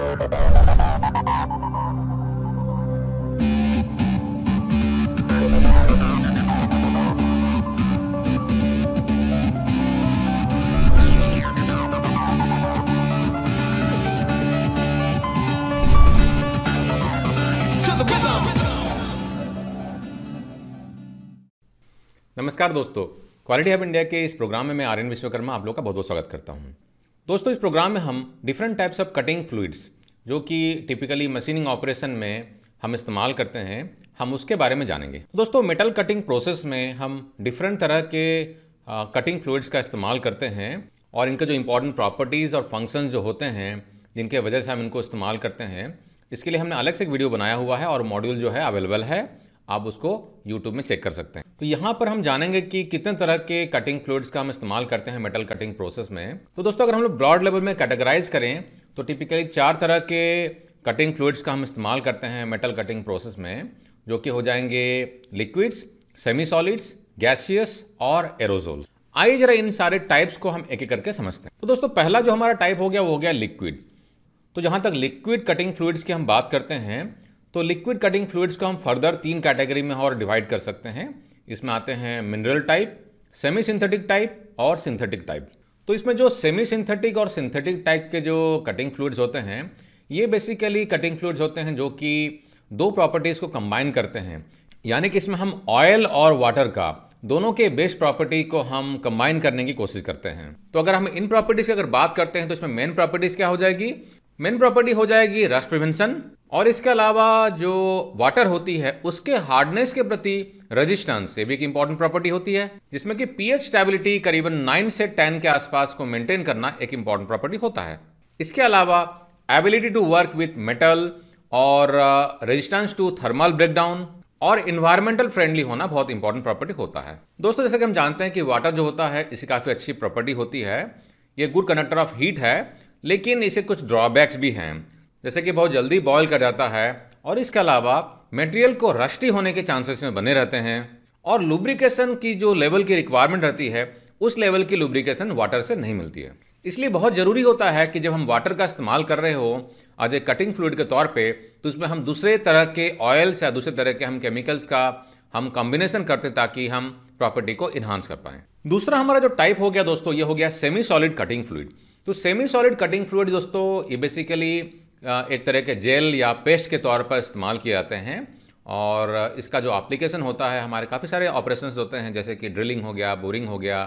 नमस्कार दोस्तों quality of India के इस प्रोग्राम में मैं आर्यन विश्वकर्मा आप लोग का बहुत बहुत स्वागत करता हूँ दोस्तों इस प्रोग्राम में हम different types of cutting fluids जो कि टिपिकली मशीनिंग ऑपरेशन में हम इस्तेमाल करते हैं हम उसके बारे में जानेंगे तो दोस्तों मेटल कटिंग प्रोसेस में हम डिफरेंट तरह के कटिंग फ्लूड्स का इस्तेमाल करते हैं और इनके जो इंपॉर्टेंट प्रॉपर्टीज़ और फंक्शन जो होते हैं जिनके वजह से हम इनको इस्तेमाल करते हैं इसके लिए हमने अलग से एक वीडियो बनाया हुआ है और मॉड्यूल जो है अवेलेबल है आप उसको यूट्यूब में चेक कर सकते हैं तो यहाँ पर हम जानेंगे कि कितने तरह के कटिंग फ्लूड्स का हम इस्तेमाल करते हैं मेटल कटिंग प्रोसेस में तो दोस्तों अगर हम लोग ब्रॉड लेवल में कैटेगराइज करें तो टिपिकली चार तरह के कटिंग फ्लूड्स का हम इस्तेमाल करते हैं मेटल कटिंग प्रोसेस में जो कि हो जाएंगे लिक्विड्स सेमी सॉलिड्स गैसियस और एरोजोल्स आइए जरा इन सारे टाइप्स को हम एक एक करके समझते हैं तो दोस्तों पहला जो हमारा टाइप हो गया वो हो गया लिक्विड तो जहाँ तक लिक्विड कटिंग फ्लूड्स की हम बात करते हैं तो लिक्विड कटिंग फ्लूड्स को हम फर्दर तीन कैटेगरी में और डिवाइड कर सकते हैं इसमें आते हैं mineral type semi synthetic type और सिंथेटिक टाइप तो इसमें जो सेमी सिंथेटिक और सिंथेटिक टाइप के जो कटिंग फ्लूड्स होते हैं ये बेसिकली कटिंग फ्लूड्स होते हैं जो कि दो प्रॉपर्टीज़ को कंबाइन करते हैं यानी कि इसमें हम ऑयल और वाटर का दोनों के बेस प्रॉपर्टी को हम कंबाइन करने की कोशिश करते हैं तो अगर हम इन प्रॉपर्टीज़ की अगर बात करते हैं तो इसमें मेन प्रॉपर्टीज़ क्या हो जाएगी मेन प्रॉपर्टी हो जाएगी रस प्रिवेंशन और इसके अलावा जो वाटर होती है उसके हार्डनेस के प्रति रजिस्टेंस ये भी एक इंपॉर्टेंट प्रॉपर्टी होती है जिसमें कि पीएच स्टेबिलिटी करीबन 9 से 10 के आसपास को मेंटेन करना एक इंपॉर्टेंट प्रॉपर्टी होता है इसके अलावा ability to work with metal और रेजिस्टेंस टू थर्मल ब्रेकडाउन और इन्वायरमेंटल फ्रेंडली होना बहुत इंपॉर्टेंट प्रॉपर्टी होता है दोस्तों जैसे कि हम जानते हैं कि वाटर जो होता है इसे काफ़ी अच्छी प्रॉपर्टी होती है ये गुड कंडक्टर ऑफ हीट है लेकिन इसे कुछ ड्रॉबैक्स भी हैं जैसे कि बहुत जल्दी बॉयल कर जाता है और इसके अलावा मटेरियल को रश्टी होने के चांसेस में बने रहते हैं और लुब्रिकेशन की जो लेवल की रिक्वायरमेंट रहती है उस लेवल की लुब्रिकेशन वाटर से नहीं मिलती है इसलिए बहुत ज़रूरी होता है कि जब हम वाटर का इस्तेमाल कर रहे हो आज ए कटिंग फ्लूड के तौर पे तो उसमें हम दूसरे तरह के ऑयल्स या दूसरे तरह के हम केमिकल्स का हम कॉम्बिनेशन करते ताकि हम प्रॉपर्टी को इन्हांस कर पाएँ दूसरा हमारा जो टाइप हो गया दोस्तों ये हो गया सेमी सॉलिड कटिंग फ्लूड तो सेमी सॉलिड कटिंग फ्लूड दोस्तों ये बेसिकली एक तरह के जेल या पेस्ट के तौर पर इस्तेमाल किए जाते हैं और इसका जो एप्लीकेशन होता है हमारे काफ़ी सारे ऑपरेशंस होते हैं जैसे कि ड्रिलिंग हो गया बोरिंग हो गया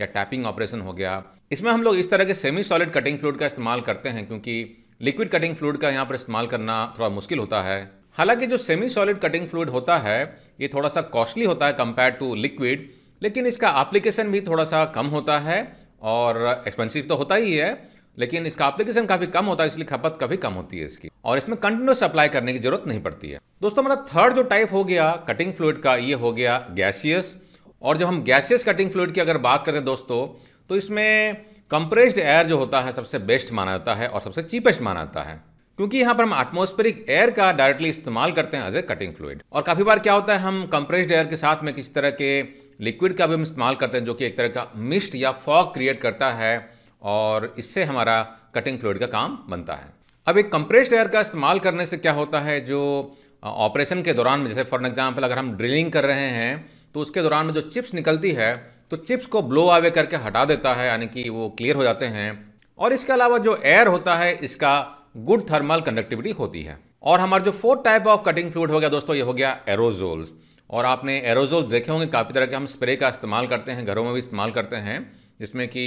या टैपिंग ऑपरेशन हो गया इसमें हम लोग इस तरह के सेमी सॉलिड कटिंग फ्लूड का इस्तेमाल करते हैं क्योंकि लिक्विड कटिंग फ्लूड का यहाँ पर इस्तेमाल करना थोड़ा मुश्किल होता है हालांकि जो सेमी सॉलिड कटिंग फ्लूड होता है ये थोड़ा सा कॉस्टली होता है कंपेयर टू लिक्विड लेकिन इसका एप्लीकेशन भी थोड़ा सा कम होता है और एक्सपेंसिव तो होता ही है लेकिन इसका एप्लीकेशन काफ़ी कम होता है इसलिए खपत काफ़ी कम होती है इसकी और इसमें कंटिन्यूस अप्लाई करने की जरूरत नहीं पड़ती है दोस्तों हमारा थर्ड जो टाइप हो गया कटिंग फ्लूड का ये हो गया गैसियस और जब हम गैसियस कटिंग फ्लूड की अगर बात करें दोस्तों तो इसमें कंप्रेस्ड एयर जो होता है सबसे बेस्ट माना जाता है और सबसे चीपेस्ट माना जाता है क्योंकि यहाँ पर हम एटमोस्फेरिक एयर का डायरेक्टली इस्तेमाल करते हैं एज ए कटिंग फ्लूड और काफ़ी बार क्या होता है हम कंप्रेस्ड एयर के साथ में किसी तरह के लिक्विड का भी हम इस्तेमाल करते हैं जो कि एक तरह का मिस्ट या फॉग क्रिएट करता है और इससे हमारा कटिंग फ्लूड का काम बनता है अब एक कंप्रेस्ड एयर का इस्तेमाल करने से क्या होता है जो ऑपरेशन के दौरान में जैसे फॉर एग्जाम्पल अगर हम ड्रिलिंग कर रहे हैं तो उसके दौरान में जो चिप्स निकलती है तो चिप्स को ब्लो आवे करके हटा देता है यानी कि वो क्लियर हो जाते हैं और इसके अलावा जो एयर होता है इसका गुड थर्मल कंडक्टिविटी होती है और हमारा जो fourth type of cutting fluid हो गया दोस्तों ये हो गया एरोजोल्स और आपने एरोजोल्स देखे होंगे काफ़ी तरह के हम स्प्रे का इस्तेमाल करते हैं घरों में भी इस्तेमाल करते हैं जिसमें कि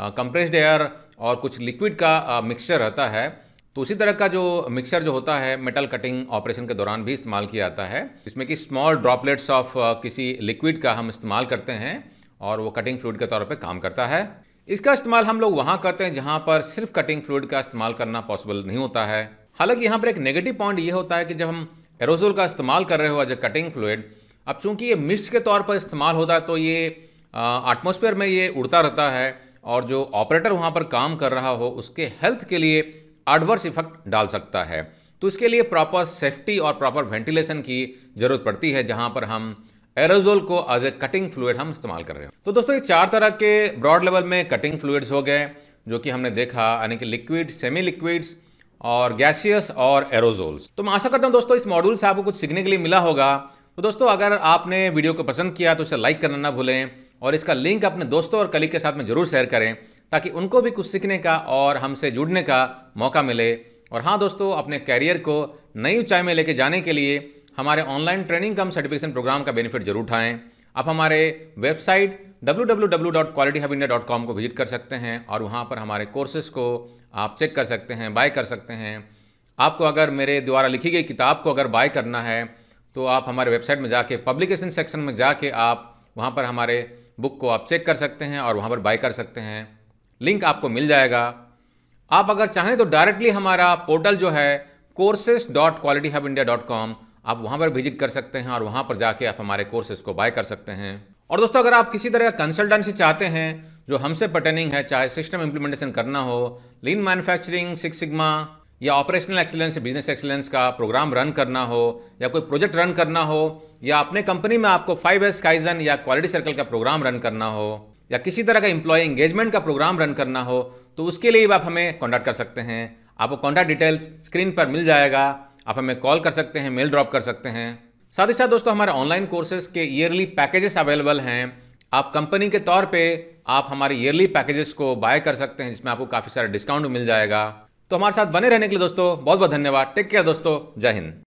कंप्रेस्ड एयर और कुछ लिक्विड का मिक्सचर रहता है तो उसी तरह का जो मिक्सचर जो होता है मेटल कटिंग ऑपरेशन के दौरान भी इस्तेमाल किया जाता है जिसमें कि स्मॉल ड्रॉपलेट्स ऑफ किसी लिक्विड का हम इस्तेमाल करते हैं और वो कटिंग फ्लूड के तौर पे काम करता है इसका इस्तेमाल हम लोग वहाँ करते हैं जहाँ पर सिर्फ कटिंग फ्लूड का इस्तेमाल करना पॉसिबल नहीं होता है हालांकि यहाँ पर एक नेगेटिव पॉइंट ये होता है कि जब हम एरोजोल का इस्तेमाल कर रहे हो एज ए कटिंग फ्लूड अब चूंकि ये मिस्ट के तौर पर इस्तेमाल होता है तो ये एटमोसफेयर में ये उड़ता रहता है और जो ऑपरेटर वहाँ पर काम कर रहा हो उसके हेल्थ के लिए एडवर्स इफेक्ट डाल सकता है तो इसके लिए प्रॉपर सेफ्टी और प्रॉपर वेंटिलेशन की ज़रूरत पड़ती है जहाँ पर हम एरोजोल को एज ए कटिंग फ्लूड हम इस्तेमाल कर रहे हैं तो दोस्तों ये चार तरह के ब्रॉड लेवल में कटिंग फ्लूड्स हो गए जो कि हमने देखा यानी कि लिक्विड सेमी लिक्विड्स और गैसियस और एरोजोल्स तो मैं आशा करता हूँ दोस्तों इस मॉड्यूल से आपको कुछ सीखने के लिए मिला होगा तो दोस्तों अगर आपने वीडियो को पसंद किया तो इसे लाइक करना ना भूलें और इसका लिंक अपने दोस्तों और कलीग के साथ में ज़रूर शेयर करें ताकि उनको भी कुछ सीखने का और हमसे जुड़ने का मौका मिले और हाँ दोस्तों अपने कैरियर को नई ऊंचाई में लेके जाने के लिए हमारे online training cum certification program का बेनिफिट जरूर उठाएं आप हमारे वेबसाइट www.qualityhubindia.com को विजिट कर सकते हैं और वहाँ पर हमारे कोर्सेज को आप चेक कर सकते हैं बाय कर सकते हैं आपको अगर मेरे द्वारा लिखी गई किताब को अगर बाय करना है तो आप हमारे वेबसाइट में जाके पब्लिकेशन सेक्शन में जाके आप वहाँ पर हमारे बुक को आप चेक कर सकते हैं और वहाँ पर बाय कर सकते हैं लिंक आपको मिल जाएगा आप अगर चाहें तो डायरेक्टली हमारा पोर्टल जो है courses dot quality hub India dot com आप वहाँ पर विजिट कर सकते हैं और वहाँ पर जाके आप हमारे कोर्सेज को बाय कर सकते हैं और दोस्तों अगर आप किसी तरह का कंसल्टेंसी चाहते हैं जो हमसे पटर्निंग है चाहे सिस्टम इम्प्लीमेंटेशन करना हो लीन मैन्युफैक्चरिंग सिक्स सिग्मा या ऑपरेशनल एक्सीलेंस बिजनेस एक्सीलेंस का प्रोग्राम रन करना हो या कोई प्रोजेक्ट रन करना हो या अपने कंपनी में आपको फाइव एस काइजन या क्वालिटी सर्कल का प्रोग्राम रन करना हो या किसी तरह का एम्प्लॉय इंगेजमेंट का प्रोग्राम रन करना हो तो उसके लिए भी आप हमें कॉन्टैक्ट कर सकते हैं आपको कॉन्टैक्ट डिटेल्स स्क्रीन पर मिल जाएगा आप हमें कॉल कर सकते हैं मेल ड्रॉप कर सकते हैं साथ ही साथ दोस्तों हमारे ऑनलाइन कोर्सेज के ईयरली पैकेजेस अवेलेबल हैं आप कंपनी के तौर पे आप हमारे ईयरली पैकेजेस को बाय कर सकते हैं जिसमें आपको काफ़ी सारा डिस्काउंट मिल जाएगा तो हमारे साथ बने रहने के लिए दोस्तों बहुत बहुत धन्यवाद टेक केयर दोस्तों जय हिंद